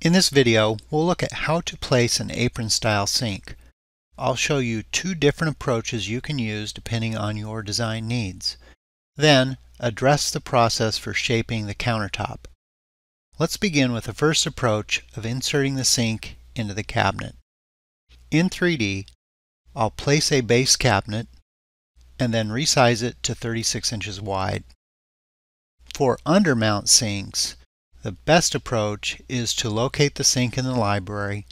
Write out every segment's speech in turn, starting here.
In this video, we'll look at how to place an apron style sink. I'll show you two different approaches you can use depending on your design needs. Then, address the process for shaping the countertop. Let's begin with the first approach of inserting the sink into the cabinet. In 3D, I'll place a base cabinet and then resize it to 36 inches wide. For undermount sinks, the best approach is to locate the sink in the library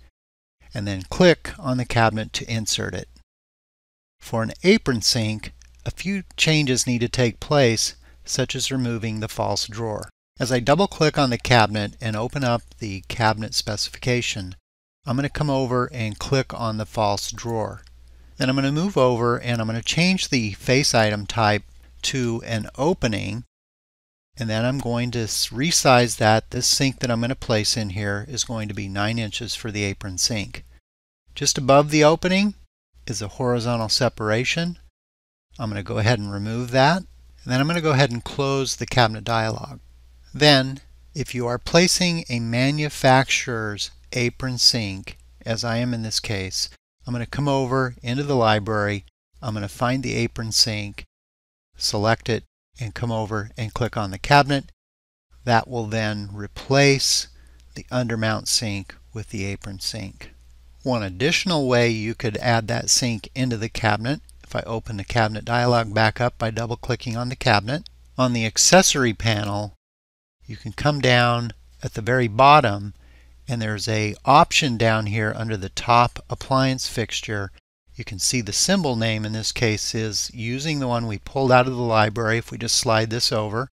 and then click on the cabinet to insert it. For an apron sink, a few changes need to take place, such as removing the false drawer. As I double click on the cabinet and open up the cabinet specification, I'm going to come over and click on the false drawer. Then I'm going to move over and I'm going to change the face item type to an opening and then I'm going to resize that. This sink that I'm going to place in here is going to be 9 inches for the apron sink. Just above the opening is a horizontal separation. I'm going to go ahead and remove that. And then I'm going to go ahead and close the cabinet dialog. Then, if you are placing a manufacturer's apron sink, as I am in this case, I'm going to come over into the library. I'm going to find the apron sink, select it, and come over and click on the cabinet. That will then replace the undermount sink with the apron sink. One additional way you could add that sink into the cabinet, if I open the cabinet dialog back up by double clicking on the cabinet, on the accessory panel, you can come down at the very bottom and there's a option down here under the top appliance fixture you can see the symbol name in this case is using the one we pulled out of the library if we just slide this over.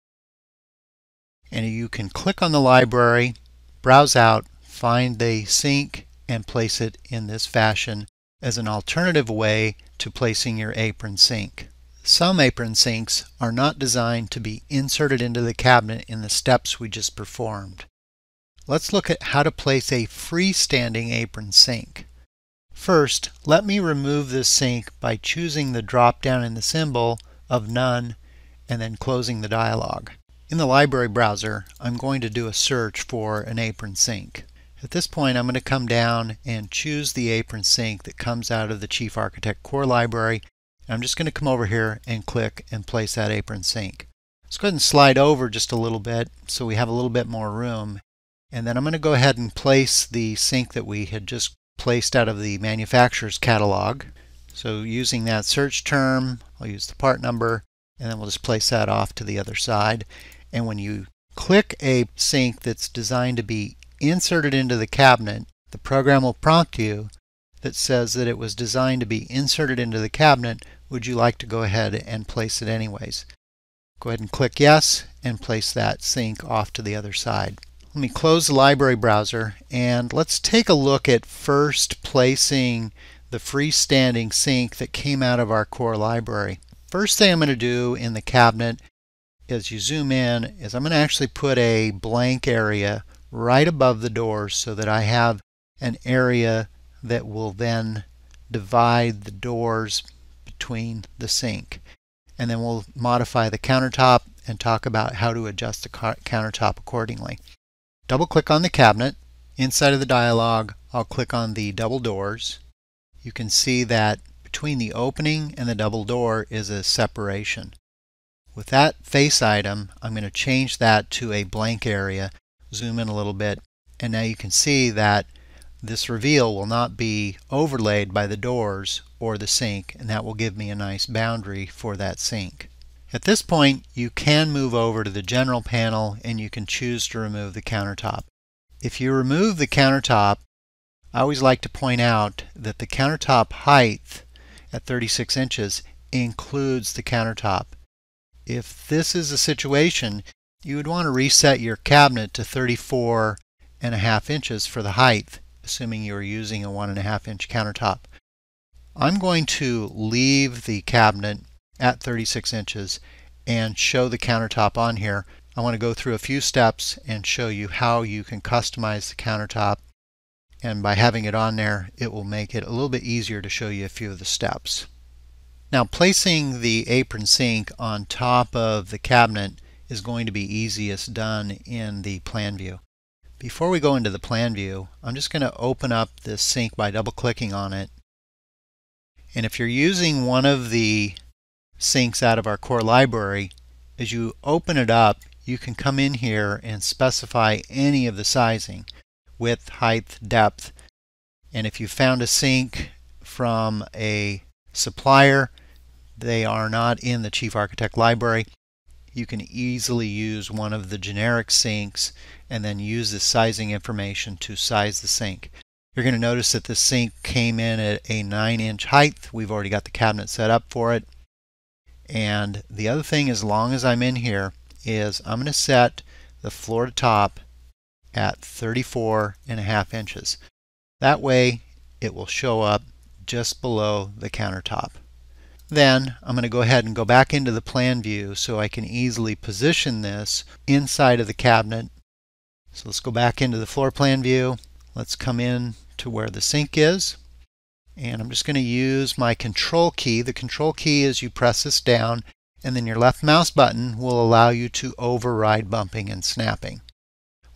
And you can click on the library, browse out, find the sink, and place it in this fashion as an alternative way to placing your apron sink. Some apron sinks are not designed to be inserted into the cabinet in the steps we just performed. Let's look at how to place a freestanding apron sink. First, let me remove this sync by choosing the drop-down in the symbol of None and then closing the dialog. In the library browser, I'm going to do a search for an apron sync. At this point, I'm going to come down and choose the apron sync that comes out of the Chief Architect Core library. I'm just going to come over here and click and place that apron sync. Let's go ahead and slide over just a little bit so we have a little bit more room. And then I'm going to go ahead and place the sync that we had just placed out of the manufacturer's catalog. So using that search term, I'll use the part number, and then we'll just place that off to the other side. And when you click a sink that's designed to be inserted into the cabinet, the program will prompt you that says that it was designed to be inserted into the cabinet. Would you like to go ahead and place it anyways? Go ahead and click yes and place that sink off to the other side let me close the library browser and let's take a look at first placing the freestanding sink that came out of our core library. First thing I'm going to do in the cabinet as you zoom in is I'm going to actually put a blank area right above the door so that I have an area that will then divide the doors between the sink. And then we'll modify the countertop and talk about how to adjust the countertop accordingly. Double click on the cabinet. Inside of the dialog, I'll click on the double doors. You can see that between the opening and the double door is a separation. With that face item, I'm going to change that to a blank area, zoom in a little bit, and now you can see that this reveal will not be overlaid by the doors or the sink, and that will give me a nice boundary for that sink. At this point, you can move over to the general panel and you can choose to remove the countertop. If you remove the countertop, I always like to point out that the countertop height at 36 inches includes the countertop. If this is a situation, you would want to reset your cabinet to 34 and a half inches for the height, assuming you are using a one and a half inch countertop. I'm going to leave the cabinet at 36 inches and show the countertop on here. I want to go through a few steps and show you how you can customize the countertop and by having it on there it will make it a little bit easier to show you a few of the steps. Now placing the apron sink on top of the cabinet is going to be easiest done in the plan view. Before we go into the plan view I'm just going to open up this sink by double clicking on it and if you're using one of the syncs out of our core library. As you open it up, you can come in here and specify any of the sizing, width, height, depth. And if you found a sync from a supplier, they are not in the Chief Architect library. You can easily use one of the generic sinks and then use the sizing information to size the sink. You're going to notice that the sink came in at a 9 inch height. We've already got the cabinet set up for it. And the other thing, as long as I'm in here, is I'm going to set the floor to top at 34 and a half inches. That way it will show up just below the countertop. Then I'm going to go ahead and go back into the plan view so I can easily position this inside of the cabinet. So let's go back into the floor plan view. Let's come in to where the sink is. And I'm just going to use my control key. The control key is you press this down and then your left mouse button will allow you to override bumping and snapping.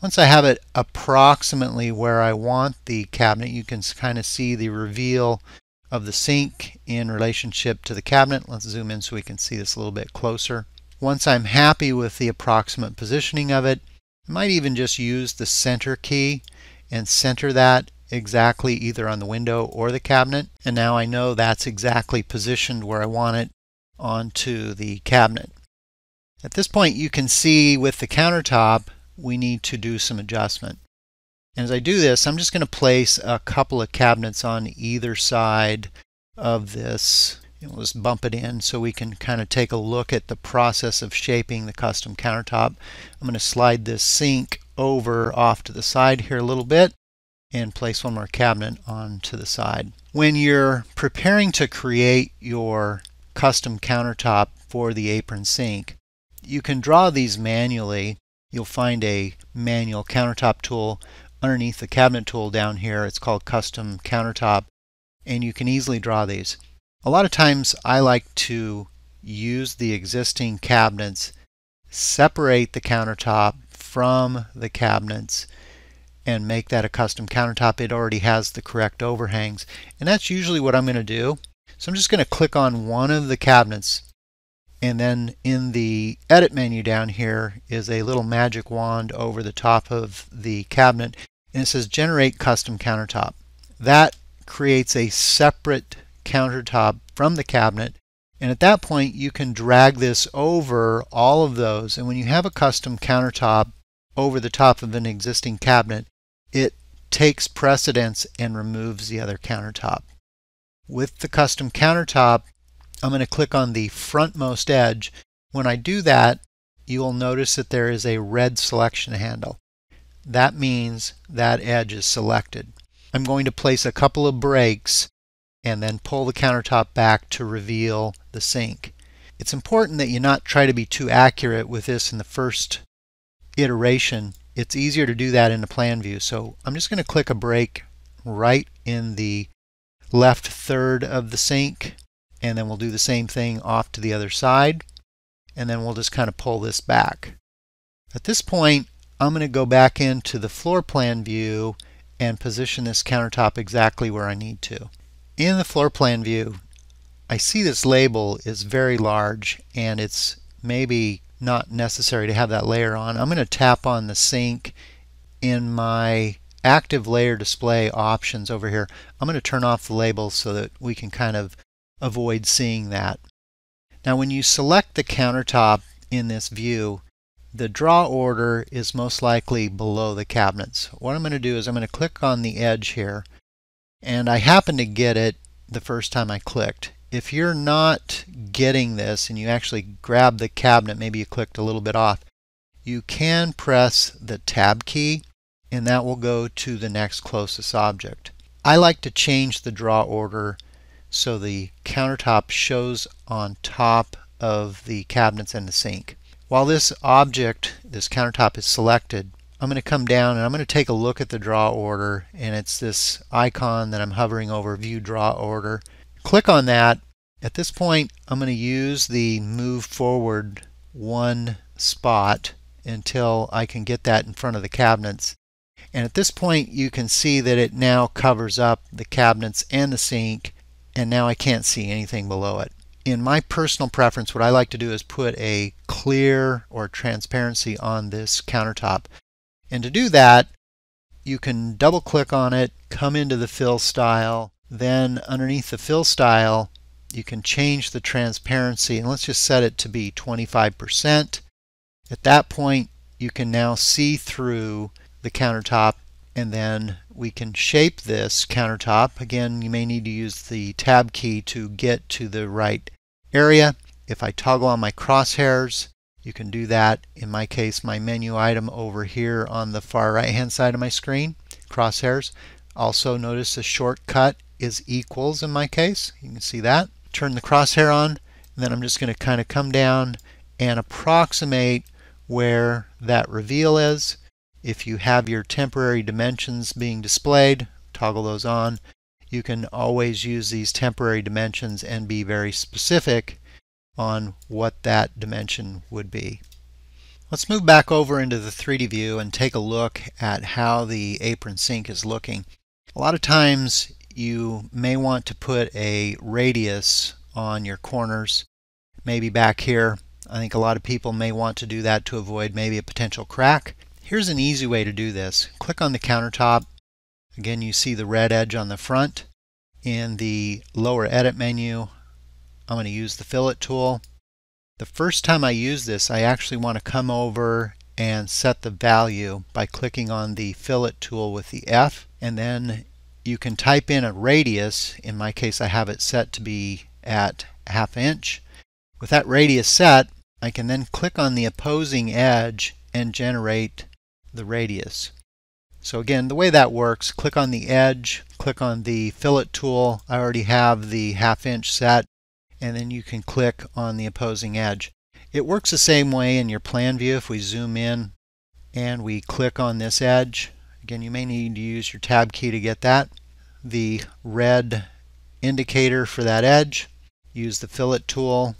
Once I have it approximately where I want the cabinet, you can kind of see the reveal of the sink in relationship to the cabinet. Let's zoom in so we can see this a little bit closer. Once I'm happy with the approximate positioning of it, I might even just use the center key and center that exactly either on the window or the cabinet. And now I know that's exactly positioned where I want it onto the cabinet. At this point, you can see with the countertop, we need to do some adjustment. And as I do this, I'm just going to place a couple of cabinets on either side of this. And we'll just bump it in so we can kind of take a look at the process of shaping the custom countertop. I'm going to slide this sink over off to the side here a little bit and place one more cabinet onto the side. When you're preparing to create your custom countertop for the apron sink, you can draw these manually. You'll find a manual countertop tool underneath the cabinet tool down here. It's called Custom Countertop, and you can easily draw these. A lot of times I like to use the existing cabinets, separate the countertop from the cabinets, and make that a custom countertop. It already has the correct overhangs. And that's usually what I'm going to do. So I'm just going to click on one of the cabinets. And then in the edit menu down here is a little magic wand over the top of the cabinet. And it says generate custom countertop. That creates a separate countertop from the cabinet. And at that point, you can drag this over all of those. And when you have a custom countertop over the top of an existing cabinet, it takes precedence and removes the other countertop. With the custom countertop, I'm going to click on the frontmost edge. When I do that, you will notice that there is a red selection handle. That means that edge is selected. I'm going to place a couple of breaks and then pull the countertop back to reveal the sink. It's important that you not try to be too accurate with this in the first iteration it's easier to do that in the plan view. So I'm just going to click a break right in the left third of the sink and then we'll do the same thing off to the other side and then we'll just kind of pull this back. At this point I'm going to go back into the floor plan view and position this countertop exactly where I need to. In the floor plan view I see this label is very large and it's maybe not necessary to have that layer on. I'm going to tap on the sync in my active layer display options over here. I'm going to turn off the label so that we can kind of avoid seeing that. Now when you select the countertop in this view, the draw order is most likely below the cabinets. What I'm going to do is I'm going to click on the edge here and I happen to get it the first time I clicked if you're not getting this and you actually grab the cabinet, maybe you clicked a little bit off, you can press the tab key and that will go to the next closest object. I like to change the draw order so the countertop shows on top of the cabinets and the sink. While this object, this countertop is selected, I'm going to come down and I'm going to take a look at the draw order and it's this icon that I'm hovering over, view draw order. Click on that at this point, I'm going to use the move forward one spot until I can get that in front of the cabinets. And at this point, you can see that it now covers up the cabinets and the sink, and now I can't see anything below it. In my personal preference, what I like to do is put a clear or transparency on this countertop. And to do that, you can double click on it, come into the fill style, then underneath the fill style, you can change the transparency and let's just set it to be 25%. At that point, you can now see through the countertop and then we can shape this countertop. Again, you may need to use the tab key to get to the right area. If I toggle on my crosshairs, you can do that. In my case, my menu item over here on the far right hand side of my screen, crosshairs. Also notice the shortcut is equals in my case. You can see that turn the crosshair on, and then I'm just going to kind of come down and approximate where that reveal is. If you have your temporary dimensions being displayed, toggle those on. You can always use these temporary dimensions and be very specific on what that dimension would be. Let's move back over into the 3D view and take a look at how the apron sink is looking. A lot of times you may want to put a radius on your corners, maybe back here. I think a lot of people may want to do that to avoid maybe a potential crack. Here's an easy way to do this. Click on the countertop. Again, you see the red edge on the front. In the lower edit menu, I'm going to use the fillet tool. The first time I use this, I actually want to come over and set the value by clicking on the fillet tool with the F. And then you can type in a radius. In my case, I have it set to be at half inch. With that radius set, I can then click on the opposing edge and generate the radius. So again, the way that works, click on the edge, click on the fillet tool. I already have the half inch set, and then you can click on the opposing edge. It works the same way in your plan view if we zoom in and we click on this edge Again, you may need to use your tab key to get that. The red indicator for that edge. Use the fillet tool.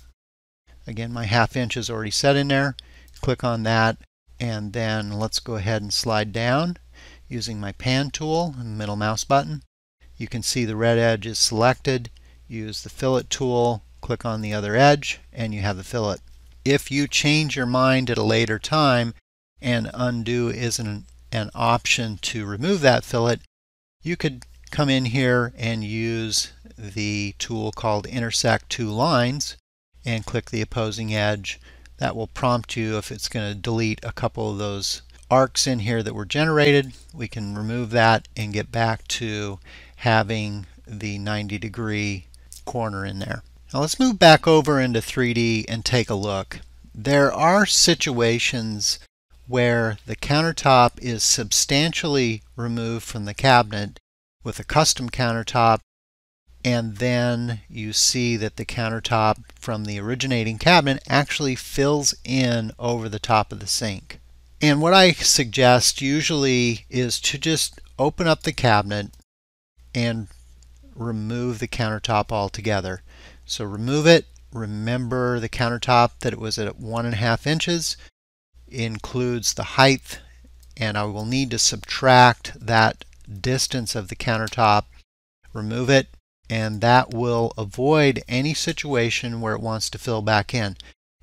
Again, my half inch is already set in there. Click on that and then let's go ahead and slide down using my pan tool and middle mouse button. You can see the red edge is selected. Use the fillet tool, click on the other edge, and you have the fillet. If you change your mind at a later time and undo isn't an option to remove that fillet, you could come in here and use the tool called Intersect Two Lines and click the opposing edge. That will prompt you if it's going to delete a couple of those arcs in here that were generated. We can remove that and get back to having the 90 degree corner in there. Now let's move back over into 3D and take a look. There are situations where the countertop is substantially removed from the cabinet with a custom countertop and then you see that the countertop from the originating cabinet actually fills in over the top of the sink. And what I suggest usually is to just open up the cabinet and remove the countertop altogether. So remove it, remember the countertop that it was at one and a half inches, includes the height and I will need to subtract that distance of the countertop, remove it, and that will avoid any situation where it wants to fill back in.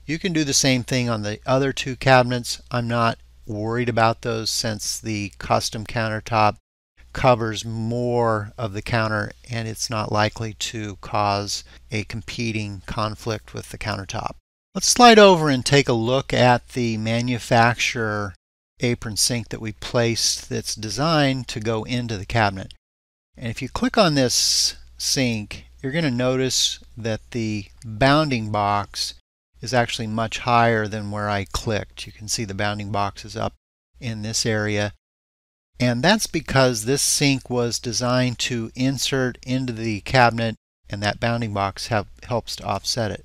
You can do the same thing on the other two cabinets. I'm not worried about those since the custom countertop covers more of the counter and it's not likely to cause a competing conflict with the countertop. Let's slide over and take a look at the manufacturer apron sink that we placed that's designed to go into the cabinet. And if you click on this sink, you're going to notice that the bounding box is actually much higher than where I clicked. You can see the bounding box is up in this area. And that's because this sink was designed to insert into the cabinet and that bounding box have, helps to offset it.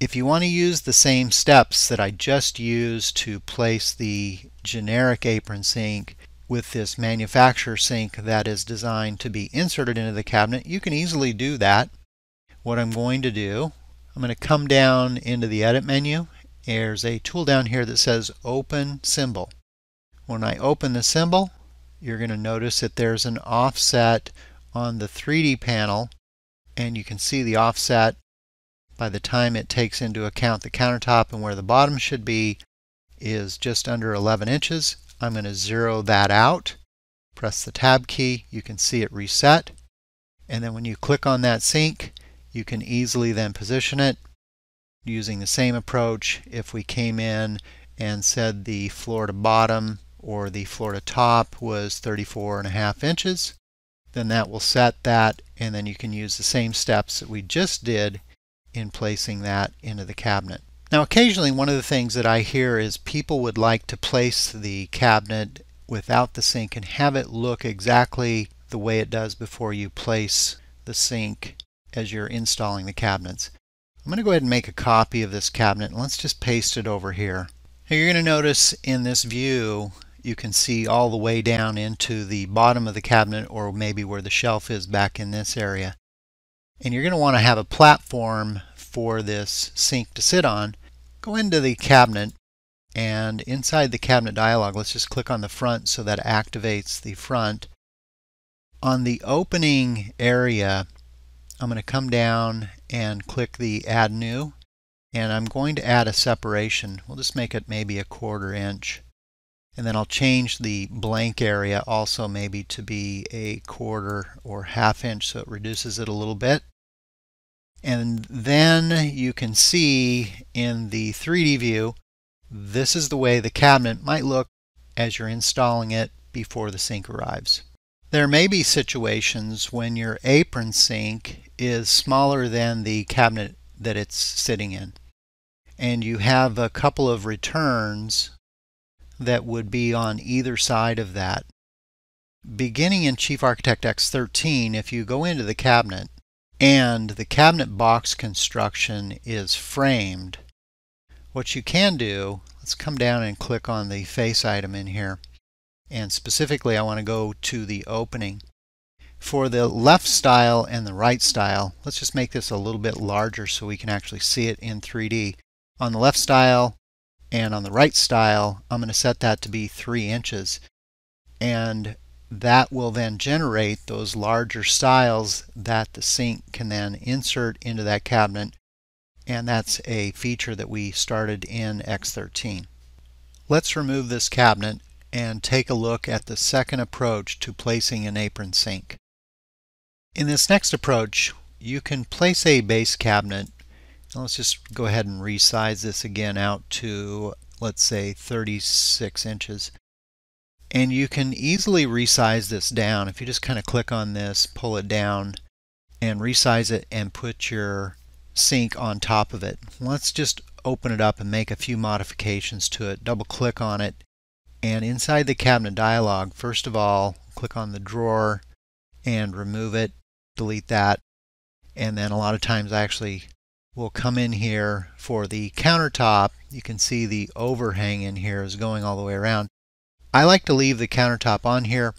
If you want to use the same steps that I just used to place the generic apron sink with this manufacturer sink that is designed to be inserted into the cabinet, you can easily do that. What I'm going to do, I'm going to come down into the edit menu. There's a tool down here that says open symbol. When I open the symbol, you're going to notice that there's an offset on the 3D panel and you can see the offset by the time it takes into account the countertop and where the bottom should be is just under 11 inches. I'm going to zero that out. Press the tab key, you can see it reset. And then when you click on that sink, you can easily then position it using the same approach. If we came in and said the floor to bottom or the floor to top was 34 and a half inches, then that will set that and then you can use the same steps that we just did in placing that into the cabinet. Now occasionally one of the things that I hear is people would like to place the cabinet without the sink and have it look exactly the way it does before you place the sink as you're installing the cabinets. I'm going to go ahead and make a copy of this cabinet and let's just paste it over here. Now you're going to notice in this view you can see all the way down into the bottom of the cabinet or maybe where the shelf is back in this area and you're going to want to have a platform for this sink to sit on, go into the cabinet and inside the cabinet dialog, let's just click on the front so that activates the front. On the opening area, I'm going to come down and click the Add New, and I'm going to add a separation. We'll just make it maybe a quarter inch. And then I'll change the blank area also maybe to be a quarter or half inch so it reduces it a little bit. And then you can see in the 3D view, this is the way the cabinet might look as you're installing it before the sink arrives. There may be situations when your apron sink is smaller than the cabinet that it's sitting in. And you have a couple of returns that would be on either side of that. Beginning in Chief Architect X13, if you go into the cabinet and the cabinet box construction is framed, what you can do, let's come down and click on the face item in here. And specifically, I want to go to the opening. For the left style and the right style, let's just make this a little bit larger so we can actually see it in 3D. On the left style, and on the right style, I'm going to set that to be 3 inches. And that will then generate those larger styles that the sink can then insert into that cabinet. And that's a feature that we started in X13. Let's remove this cabinet and take a look at the second approach to placing an apron sink. In this next approach, you can place a base cabinet now let's just go ahead and resize this again out to, let's say, 36 inches. And you can easily resize this down. If you just kind of click on this, pull it down, and resize it and put your sink on top of it. Let's just open it up and make a few modifications to it. Double click on it and inside the cabinet dialog first of all click on the drawer and remove it delete that and then a lot of times I actually we'll come in here for the countertop. You can see the overhang in here is going all the way around. I like to leave the countertop on here.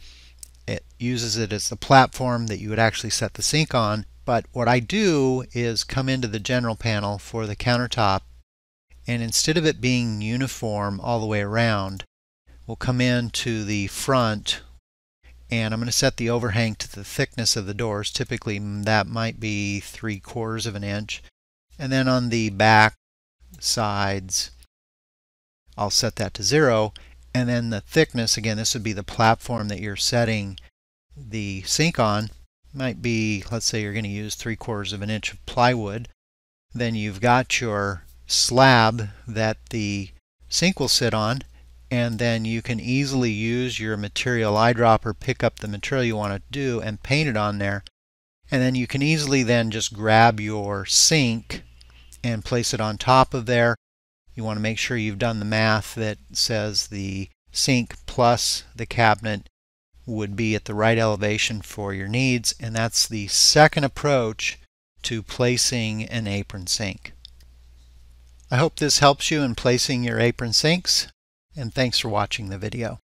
It uses it as the platform that you would actually set the sink on. But what I do is come into the general panel for the countertop and instead of it being uniform all the way around, we'll come in to the front and I'm going to set the overhang to the thickness of the doors. Typically mm, that might be three quarters of an inch. And then on the back sides, I'll set that to zero. And then the thickness, again, this would be the platform that you're setting the sink on. Might be, let's say you're going to use three quarters of an inch of plywood. Then you've got your slab that the sink will sit on and then you can easily use your material eyedropper, pick up the material you want to do and paint it on there. And then you can easily then just grab your sink and place it on top of there. You want to make sure you've done the math that says the sink plus the cabinet would be at the right elevation for your needs and that's the second approach to placing an apron sink. I hope this helps you in placing your apron sinks and thanks for watching the video.